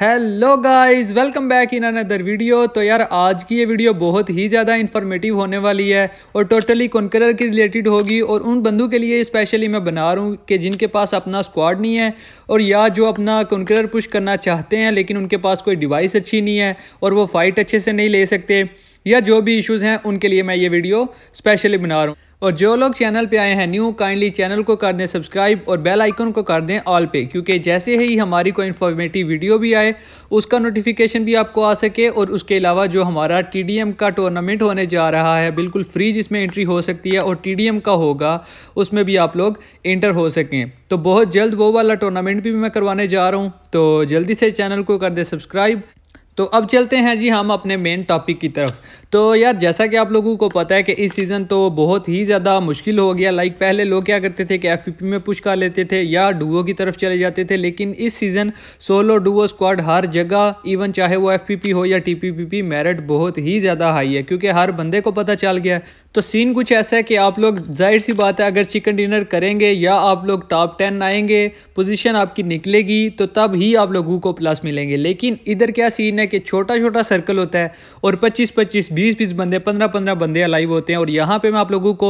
hello guys welcome back in another video तो यार आज की ये वीडियो बहुत ही ज़्यादा इन्फॉर्मेटिव होने वाली है और टोटली कॉन्करर की रिलेटेड होगी और उन बंदों के लिए स्पेशली मैं बना रहा हूँ कि जिनके पास अपना स्क्वाड नहीं है और या जो अपना कॉन्करर पुश करना चाहते हैं लेकिन उनके पास कोई डिवाइस अच्छी नहीं है और वो फ़ाइट अच्छे से नहीं ले सकते या जो भी इशूज़ हैं उनके लिए मैं ये वीडियो स्पेशली बना रहा हूँ और जो लोग चैनल पे आए हैं न्यू काइंडली चैनल को कर दें सब्सक्राइब और बेल आइकन को कर दें ऑल पे क्योंकि जैसे ही हमारी कोई इन्फॉर्मेटिव वीडियो भी आए उसका नोटिफिकेशन भी आपको आ सके और उसके अलावा जो हमारा टी का टूर्नामेंट होने जा रहा है बिल्कुल फ्री जिसमें एंट्री हो सकती है और टी का होगा उसमें भी आप लोग इंटर हो सकें तो बहुत जल्द वो वाला टूर्नामेंट भी मैं करवाने जा रहा हूँ तो जल्दी से चैनल को कर दें सब्सक्राइब तो अब चलते हैं जी हम अपने मेन टॉपिक की तरफ तो यार जैसा कि आप लोगों को पता है कि इस सीज़न तो बहुत ही ज़्यादा मुश्किल हो गया लाइक पहले लोग क्या करते थे कि एफ में पुश कर लेते थे या डुओ की तरफ चले जाते थे लेकिन इस सीज़न सोलो डुओ स्क्वाड हर जगह इवन चाहे वो एफ हो या टी पी मेरिट बहुत ही ज़्यादा हाई है क्योंकि हर बंदे को पता चल गया है तो सीन कुछ ऐसा है कि आप लोग जाहिर सी बात है अगर चिकन डिनर करेंगे या आप लोग टॉप टेन आएंगे पोजीशन आपकी निकलेगी तो तब ही आप लोगों को प्लस मिलेंगे लेकिन इधर क्या सीन है कि छोटा छोटा सर्कल होता है और 25 25 20 बीस बीस बंदे पंद्रह पंद्रह बंदे अलाइव होते हैं और यहाँ पे मैं आप लोगों को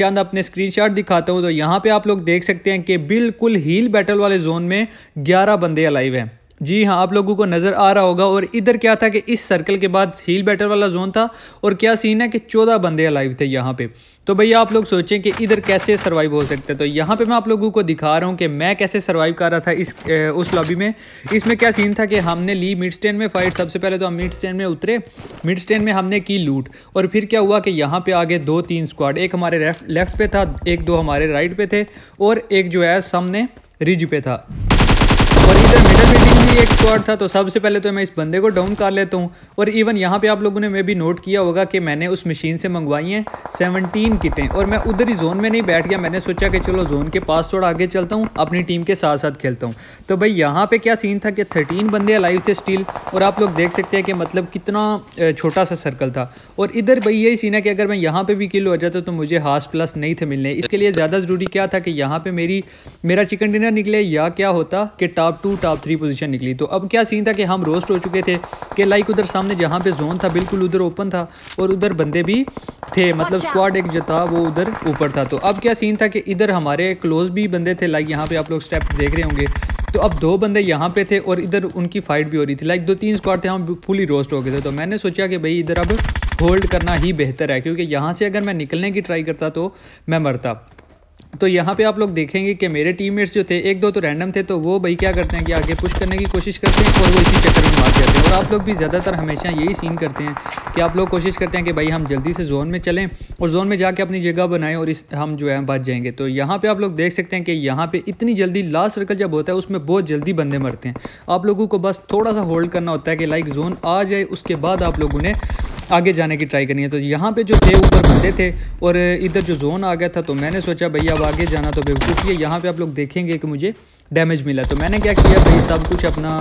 चंद अपने स्क्रीनशॉट दिखाता हूँ तो यहाँ पे आप लोग देख सकते हैं कि बिल्कुल हील बैटल वाले जोन में ग्यारह बंदे अलाइव हैं जी हाँ आप लोगों को नज़र आ रहा होगा और इधर क्या था कि इस सर्कल के बाद हील बैटर वाला जोन था और क्या सीन है कि चौदह बंदे अलाइव थे यहाँ पे तो भैया आप लोग सोचें कि इधर कैसे सर्वाइव हो सकते हैं तो यहाँ पे मैं आप लोगों को दिखा रहा हूँ कि मैं कैसे सर्वाइव कर रहा था इस ए, उस लॉबी में इसमें क्या सीन था कि हमने ली मिड स्टैंड में फाइट सबसे पहले तो हम मिड स्टैंड में उतरे मिड स्टैंड में हमने की लूट और फिर क्या हुआ कि यहाँ पे आगे दो तीन स्क्वाड एक हमारे लेफ्ट पे था एक दो हमारे राइट पे थे और एक जो है सामने रिज पे था इधर मिडल मीटिंग भी एक स्क्वाड तो था तो सबसे पहले तो मैं इस बंदे को डाउन कर लेता हूँ और इवन यहाँ पे आप लोगों ने मैं भी नोट किया होगा कि मैंने उस मशीन से मंगवाई हैं सेवनटीन किटें और मैं उधर ही जोन में नहीं बैठ गया मैंने सोचा कि चलो जोन के पास थोड़ा आगे चलता हूँ अपनी टीम के साथ साथ खेलता हूँ तो भाई यहाँ पर क्या सीन था कि थर्टीन बंदे लाइव थे स्टील और आप लोग देख सकते हैं कि मतलब कितना छोटा सा सर्कल था और इधर भाई यही सीन है कि अगर मैं यहाँ पर भी किल हो जाता तो मुझे हाथ प्लस नहीं थे मिलने इसके लिए ज़्यादा ज़रूरी क्या था कि यहाँ पर मेरी मेरा चिकन डिनर निकले या क्या होता कि top two top three position निकली तो अब क्या सीन था कि हम रोस्ट हो चुके थे कि लाइक उधर सामने जहाँ पे जोन था बिल्कुल उधर ओपन था और उधर बंदे भी थे मतलब स्क्वाड एक जो था वो उधर ऊपर था तो अब क्या सीन था कि इधर हमारे क्लोज भी बंदे थे लाइक यहाँ पे आप लोग स्टेप देख रहे होंगे तो अब दो बंदे यहाँ पे थे और इधर उनकी फाइट भी हो रही थी लाइक दो तीन स्क्वाड थे हम फुली रोस्ट हो गए थे तो मैंने सोचा कि भाई इधर अब होल्ड करना ही बेहतर है क्योंकि यहाँ से अगर मैं निकलने की ट्राई करता तो मैं मरता तो यहाँ पे आप लोग देखेंगे कि मेरे टीममेट्स जो थे एक दो तो रैंडम थे तो वो भाई क्या करते हैं कि आगे पुश करने की कोशिश करते हैं और वो इसी चक्कर में मार जाते हैं और आप लोग भी ज़्यादातर हमेशा यही सीन करते हैं कि आप लोग कोशिश करते हैं कि भाई हम जल्दी से जोन में चलें और जोन में जाके अपनी जगह बनाएं और इस हम जो है बच जाएंगे तो यहाँ पर आप लोग देख सकते हैं कि यहाँ पर इतनी जल्दी लास्ट सर्कल जब होता है उसमें बहुत जल्दी बंदे मरते हैं आप लोगों को बस थोड़ा सा होल्ड करना होता है कि लाइक जोन आ जाए उसके बाद आप लोग उन्हें आगे जाने की ट्राई करनी है तो यहाँ पे जो थे वो बंदे थे और इधर जो जोन आ गया था तो मैंने सोचा भैया अब आगे जाना तो बेवकूफ़ी है यहाँ पर आप लोग देखेंगे कि मुझे डैमेज मिला तो मैंने क्या किया भाई सब कुछ अपना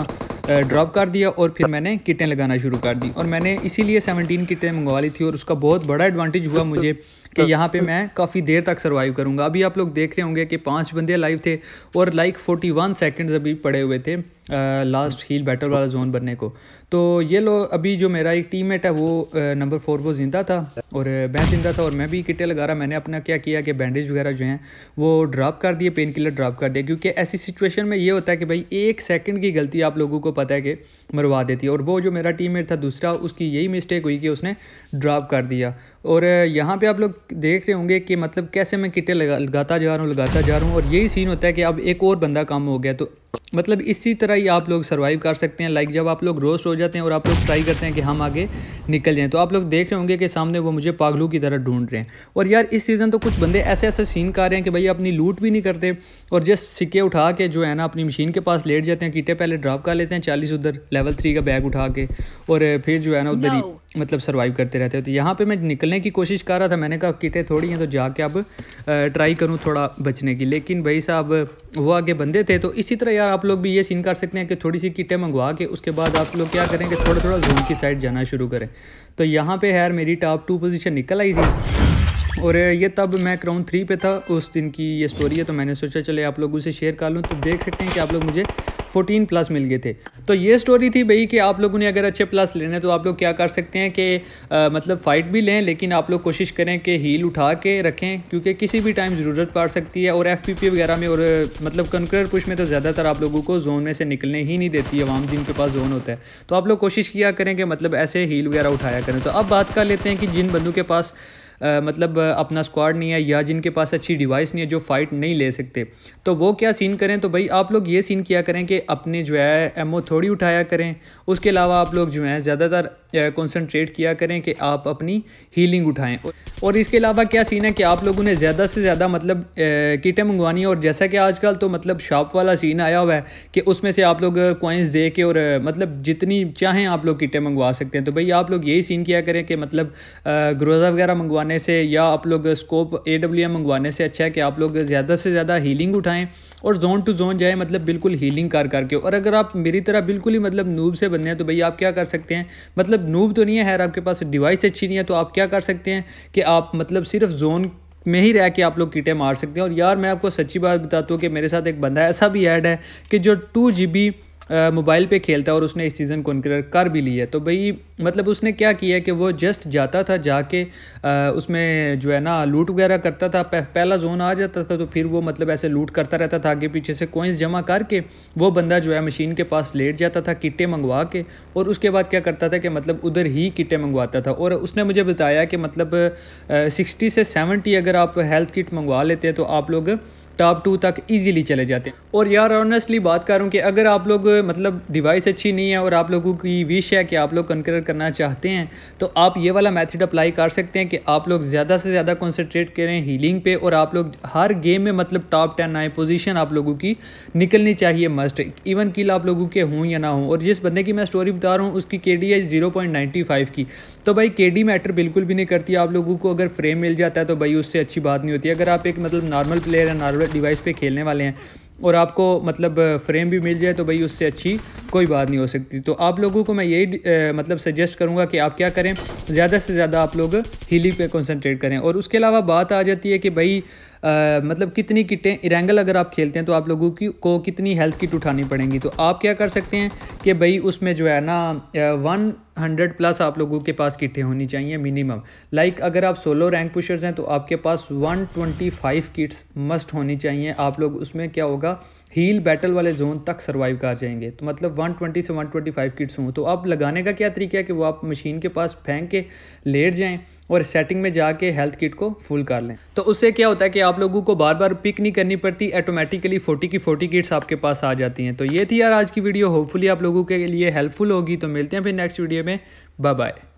ड्रॉप कर दिया और फिर मैंने किटें लगाना शुरू कर दी और मैंने इसीलिए 17 किटें मंगवा ली थी और उसका बहुत बड़ा एडवांटेज हुआ मुझे कि यहाँ पे मैं काफ़ी देर तक सर्वाइव करूँगा अभी आप लोग देख रहे होंगे कि पाँच बंदे लाइव थे और लाइक 41 सेकंड्स अभी पड़े हुए थे लास्ट हील बैटल वाला जोन बनने को तो ये लोग अभी जो मेरा एक टीम मेट है वो नंबर फोर वो जिंदा था और मैं जिंदा था और मैं भी किटे लगा रहा मैंने अपना क्या किया कि बैंडेज वगैरह जो हैं वो ड्रॉप कर दिए पेन किलर ड्रॉप कर दिए क्योंकि ऐसी सिचुएशन में ये होता है कि भाई एक सेकंड की गलती आप लोगों को पता है कि मरवा देती है और वो जो मेरा टीम मेट था दूसरा उसकी यही मिस्टेक हुई कि उसने ड्राप कर दिया और यहाँ पे आप लोग देख रहे होंगे कि मतलब कैसे मैं किटे लगा लगाता जा रहा हूँ लगाता जा रहा हूँ और यही सीन होता है कि अब एक और बंदा कम हो गया तो मतलब इसी तरह ही आप लोग सर्वाइव कर सकते हैं लाइक जब आप लोग रोस्ट हो जाते हैं और आप लोग ट्राई करते हैं कि हम आगे निकल जाएं तो आप लोग देख रहे होंगे कि सामने वो मुझे पागलू की तरह ढूंढ रहे हैं और यार इस सीज़न तो कुछ बंदे ऐसे ऐसे सीन कर रहे हैं कि भाई अपनी लूट भी नहीं करते और जस्ट सिक्के उठा के जो है ना अपनी मशीन के पास लेट जाते हैं कीटे पहले ड्रॉप कर लेते हैं चालीस उधर लेवल थ्री का बैग उठा के और फिर जो है ना उधर ही मतलब सर्वाइव करते रहते हैं तो यहाँ पर मैं निकल खेलने की कोशिश कर रहा था मैंने कहा किटे थोड़ी हैं तो जाके अब ट्राई करूँ थोड़ा बचने की लेकिन भाई साहब वो आगे बंदे थे तो इसी तरह यार आप लोग भी ये सीन कर सकते हैं कि थोड़ी सी किटें मंगवा के उसके बाद आप लोग क्या करें कि थोड़ा थोड़ा जोन की साइड जाना शुरू करें तो यहाँ पर यार मेरी टॉप टू पोजिशन निकल आई थी और ये तब मैं क्राउन थ्री पे था उस दिन की ये स्टोरी है तो मैंने सोचा चले आप लोग उसे शेयर कर लूँ तो देख सकते हैं कि आप लोग मुझे 14 प्लस मिल गए थे तो ये स्टोरी थी भाई कि आप लोगों ने अगर अच्छे प्लस लेने तो आप लोग क्या कर सकते हैं कि मतलब फ़ाइट भी लें लेकिन आप लोग कोशिश करें कि हील उठा के रखें क्योंकि किसी भी टाइम ज़रूरत पड़ सकती है और एफ वगैरह में और मतलब कंकर पुश में तो ज़्यादातर आप लोगों को जोन में से निकलने ही नहीं देती आवाम जिनके पास जोन होता है तो आप लोग कोशिश किया करें कि मतलब ऐसे हील वगैरह उठाया करें तो अब बात कर लेते हैं कि जिन बंदों के पास मतलब अपना स्क्वाड नहीं है या जिनके पास अच्छी डिवाइस नहीं है जो फाइट नहीं ले सकते तो वो क्या सीन करें तो भाई आप लोग ये सीन किया करें कि अपने जो है एमओ थोड़ी उठाया करें उसके अलावा आप लोग जो है ज़्यादातर कंसंट्रेट किया करें कि आप अपनी हीलिंग उठाएं और इसके अलावा क्या सीन है कि आप लोगों ने ज़्यादा से ज़्यादा मतलब किटें मंगवानी और जैसा कि आजकल तो मतलब शॉप वाला सीन आया हुआ है कि उसमें से आप लोग कॉइन्स दे के और मतलब जितनी चाहें आप लोग किटें मंगवा सकते हैं तो भाई आप लोग यही सीन किया करें कि मतलब ग्रोज़ा वगैरह मंगवाने से या आप लोग स्कोप ए डब्ल्यू एम मंगवाने से अच्छा है कि आप लोग ज़्यादा से ज़्यादा हीलिंग उठाएँ और जोन टू जोन जाए मतलब बिल्कुल हीलिंग कर करके और अगर आप मेरी तरह बिल्कुल ही मतलब नूब से बनने हैं तो भाई आप क्या कर सकते हैं मतलब मतलब नूब तो नहीं है आपके पास डिवाइस अच्छी नहीं है तो आप क्या कर सकते हैं कि आप मतलब सिर्फ जोन में ही रह के आप लोग कीटे मार सकते हैं और यार मैं आपको सच्ची बात बताता हूँ कि मेरे साथ एक बंदा ऐसा भी ऐड है कि जो टू जी बी मोबाइल पे खेलता है और उसने इस सीज़न कॉन्कर कर भी लिया है तो भाई मतलब उसने क्या किया कि वो जस्ट जाता था जाके उसमें जो है ना लूट वगैरह करता था पह, पहला जोन आ जाता था तो फिर वो मतलब ऐसे लूट करता रहता था आगे पीछे से कोइंस जमा करके वो बंदा जो है मशीन के पास लेट जाता था किटें मंगवा के और उसके बाद क्या करता था कि मतलब उधर ही किटें मंगवाता था और उसने मुझे बताया कि मतलब सिक्सटी से सेवेंटी अगर आप हेल्थ किट मंगवा लेते हैं तो आप लोग टॉप टू तक इजीली चले जाते हैं और यार ऑनेस्टली बात करूँ कि अगर आप लोग मतलब डिवाइस अच्छी नहीं है और आप लोगों की विश है कि आप लोग कंकर करना चाहते हैं तो आप ये वाला मेथड अप्लाई कर सकते हैं कि आप लोग ज़्यादा से ज़्यादा कॉन्सेंट्रेट करें हीलिंग पे और आप लोग हर गेम में मतलब टॉप टेन आए पोजिशन आप लोगों की निकलनी चाहिए मस्ट इवन किल आप लोगों के हों या ना हों और जिस बंदे की मैं स्टोरी बता रहा हूँ उसकी के डी है ज़ीरो पॉइंट नाइन्टी फाइव की तो भाई के डी मैटर बिल्कुल भी नहीं करती आप लोगों को अगर फ्रेम मिल जाता है तो भाई उससे अच्छी बात नहीं होती अगर आप एक मतलब नॉर्मल प्लेयर है नॉर्मल डिवाइस पे खेलने वाले हैं और आपको मतलब फ्रेम भी मिल जाए तो भाई उससे अच्छी कोई बात नहीं हो सकती तो आप लोगों को मैं यही मतलब सजेस्ट करूंगा कि आप क्या करें ज़्यादा से ज़्यादा आप लोग हीलिंग पे कंसंट्रेट करें और उसके अलावा बात आ जाती है कि भाई मतलब कितनी किटें इरेंगल अगर आप खेलते हैं तो आप लोगों की को कितनी हेल्थ किट उठानी पड़ेंगी तो आप क्या कर सकते हैं कि भाई उसमें जो है ना वन हंड्रेड प्लस आप लोगों के पास किटें होनी चाहिए मिनिमम लाइक like, अगर आप सोलो रैंक पुशर्स हैं तो आपके पास one twenty five kits must होनी चाहिए आप लोग उसमें क्या होगा हील बैटल वाले जोन तक सर्वाइव कर जाएंगे तो मतलब 120 से 125 किट्स हों तो अब लगाने का क्या तरीका है कि वो आप मशीन के पास फेंक के लेट जाएं और सेटिंग में जाके हेल्थ किट को फुल कर लें तो उससे क्या होता है कि आप लोगों को बार बार पिक नहीं करनी पड़ती ऑटोमेटिकली 40 की 40 किट्स आपके पास आ जाती हैं तो ये थी यार आज की वीडियो होपफुली आप लोगों के लिए हेल्पफुल होगी तो मिलते हैं फिर नेक्स्ट वीडियो में बाय बाय